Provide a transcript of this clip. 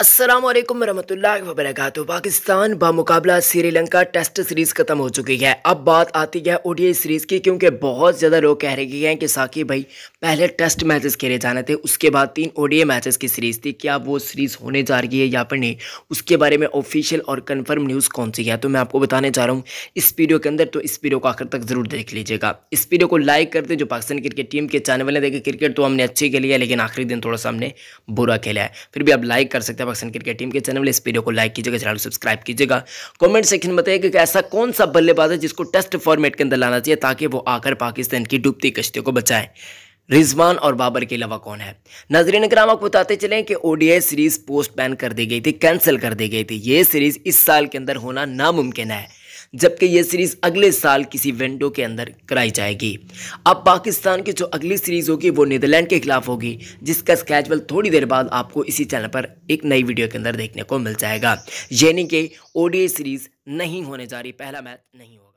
असलम वरहमल वबरक पाकिस्तान बामुकाबला श्रीलंका टेस्ट सीरीज़ ख़त्म हो चुकी है अब बात आती है ओडीआई सीरीज़ की क्योंकि बहुत ज़्यादा लोग कह रहे हैं कि साकिब भाई पहले टेस्ट मैचेस खेले जाने थे उसके बाद तीन ओडीआई मैचेस की सीरीज़ थी क्या वो सीरीज़ होने जा रही है या फिर नहीं उसके बारे में ऑफिशियल और कन्फर्म न्यूज़ कौन सी है तो मैं आपको बताने जा रहा हूँ इस वीडियो के अंदर तो इस वीडियो को आखिर तक ज़रूर देख लीजिएगा इस वीडियो को लाइक करते जो पाकिस्तान क्रिकेट टीम के चैनल ने देखे क्रिकेट तो हमने अच्छी खेली है लेकिन आखिरी दिन थोड़ा सा हमने बुरा खेला है फिर भी आप लाइक कर सकते हैं पाकिस्तान क्रिकेट टीम के चैनल इस वीडियो को लाइक कीजिएगा चैनल सब्सक्राइब कीजिएगा कमेंट सेक्शन में बताइए कि ऐसा कौन सा बल्लेबाज है जिसको टेस्ट फॉर्मेट के अंदर लाना चाहिए ताकि वो आकर पाकिस्तान की डूबती कश्ती को बचाए रिजवान और बाबर के अलावा कौन है नजरिन कराम आपको बताते चले कि ओडीआई सीरीज पोस्ट बैन कर दी गई थी कैंसिल कर दी गई थी ये सीरीज इस साल के अंदर होना नामुमकिन है जबकि ये सीरीज़ अगले साल किसी विंडो के अंदर कराई जाएगी अब पाकिस्तान की जो अगली सीरीज़ होगी वो नीदरलैंड के खिलाफ होगी जिसका स्कैचबल थोड़ी देर बाद आपको इसी चैनल पर एक नई वीडियो के अंदर देखने को मिल जाएगा यानी कि ओडीए सीरीज़ नहीं होने जा रही पहला मैच नहीं होगा